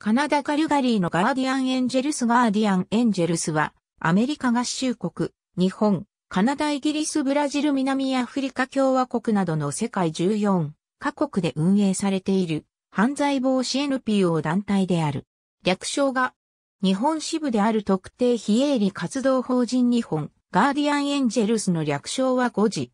カナダ・カルガリーのガーディアン・エンジェルス・ガーディアン・エンジェルスは、アメリカ合衆国、日本、カナダ・イギリス・ブラジル・南アフリカ共和国などの世界14カ国で運営されている犯罪防止 NPO 団体である。略称が、日本支部である特定非営利活動法人日本、ガーディアン・エンジェルスの略称は5時。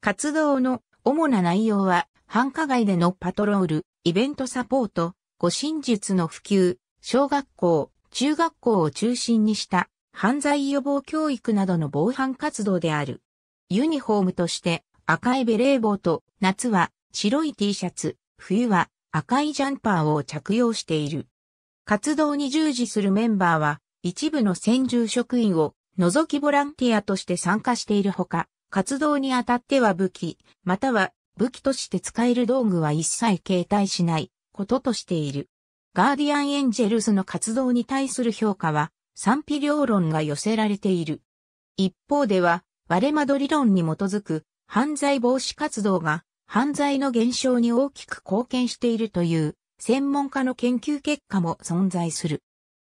活動の主な内容は、繁華街でのパトロール、イベントサポート、護身術の普及、小学校、中学校を中心にした犯罪予防教育などの防犯活動である。ユニフォームとして赤いベレー帽と夏は白い T シャツ、冬は赤いジャンパーを着用している。活動に従事するメンバーは一部の専従職員を除きボランティアとして参加しているほか、活動にあたっては武器、または武器として使える道具は一切携帯しない。こととしている。ガーディアン・エンジェルスの活動に対する評価は賛否両論が寄せられている。一方では、レマド理論に基づく犯罪防止活動が犯罪の減少に大きく貢献しているという専門家の研究結果も存在する。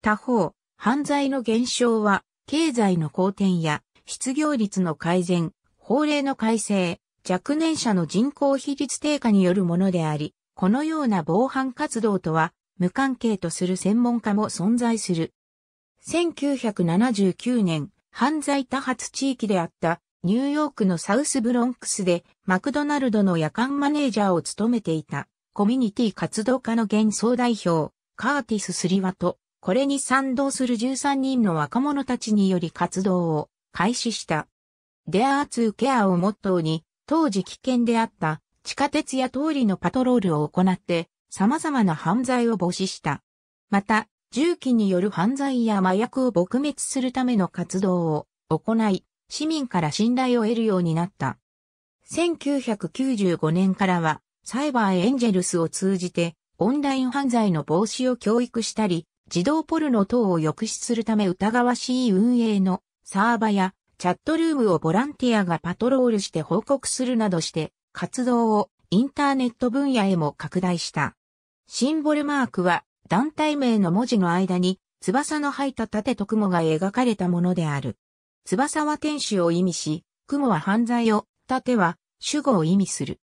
他方、犯罪の減少は経済の好転や失業率の改善、法令の改正、若年者の人口比率低下によるものであり、このような防犯活動とは無関係とする専門家も存在する。1979年、犯罪多発地域であったニューヨークのサウスブロンクスでマクドナルドの夜間マネージャーを務めていたコミュニティ活動家の現総代表カーティス・スリワとこれに賛同する13人の若者たちにより活動を開始した。デアーツ t ケアをモットーに当時危険であった地下鉄や通りのパトロールを行って様々な犯罪を防止した。また、銃器による犯罪や麻薬を撲滅するための活動を行い、市民から信頼を得るようになった。1995年からは、サイバーエンジェルスを通じて、オンライン犯罪の防止を教育したり、児童ポルノ等を抑止するため疑わしい運営のサーバやチャットルームをボランティアがパトロールして報告するなどして活動をインターネット分野へも拡大した。シンボルマークは団体名の文字の間に翼の入った盾と雲が描かれたものである。翼は天使を意味し、雲は犯罪を、盾は主語を意味する。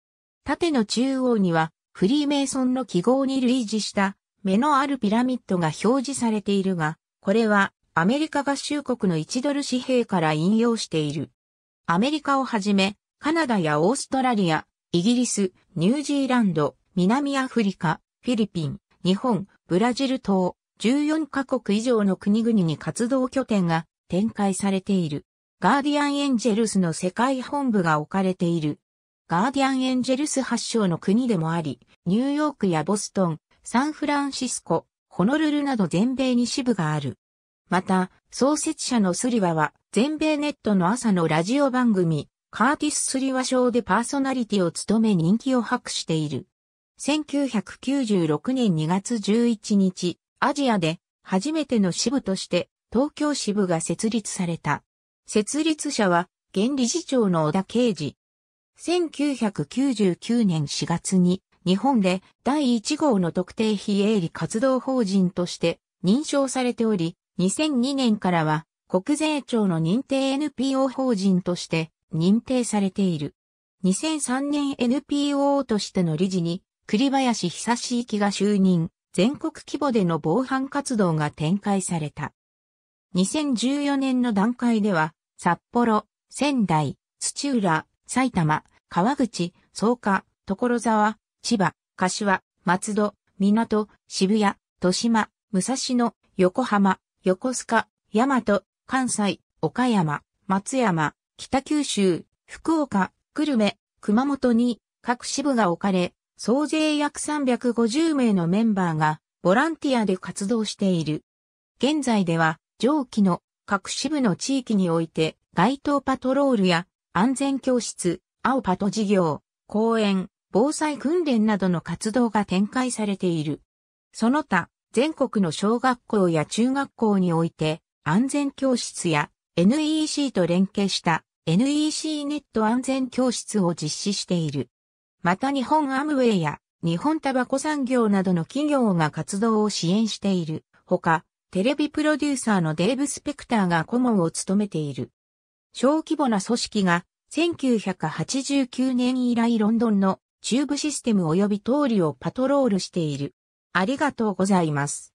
盾の中央にはフリーメイソンの記号に類似した目のあるピラミッドが表示されているが、これはアメリカ合衆国の1ドル紙幣から引用している。アメリカをはじめカナダやオーストラリア、イギリス、ニュージーランド、南アフリカ、フィリピン、日本、ブラジル等、14カ国以上の国々に活動拠点が展開されている。ガーディアンエンジェルスの世界本部が置かれている。ガーディアンエンジェルス発祥の国でもあり、ニューヨークやボストン、サンフランシスコ、ホノルルなど全米に支部がある。また、創設者のスリワは、全米ネットの朝のラジオ番組、カーティス・スリワ賞でパーソナリティを務め人気を博している。1996年2月11日、アジアで初めての支部として東京支部が設立された。設立者は現理事長の小田啓治。1999年4月に日本で第1号の特定非営利活動法人として認証されており、2002年からは国税庁の認定 NPO 法人として認定されている。2003年 NPO としての理事に栗林久志行が就任、全国規模での防犯活動が展開された。2014年の段階では、札幌、仙台、土浦、埼玉、川口、草加、所沢、千葉、柏、松戸、港、渋谷、豊島、武蔵野、横浜、横須賀、大和、関西、岡山、松山、北九州、福岡、久留米、熊本に各支部が置かれ、総勢約350名のメンバーがボランティアで活動している。現在では上記の各支部の地域において街頭パトロールや安全教室、青パト事業、公園、防災訓練などの活動が展開されている。その他、全国の小学校や中学校において安全教室や NEC と連携した NEC ネット安全教室を実施している。また日本アムウェイや日本タバコ産業などの企業が活動を支援している。ほか、テレビプロデューサーのデーブ・スペクターが顧問を務めている。小規模な組織が1989年以来ロンドンのチューブシステム及び通りをパトロールしている。ありがとうございます。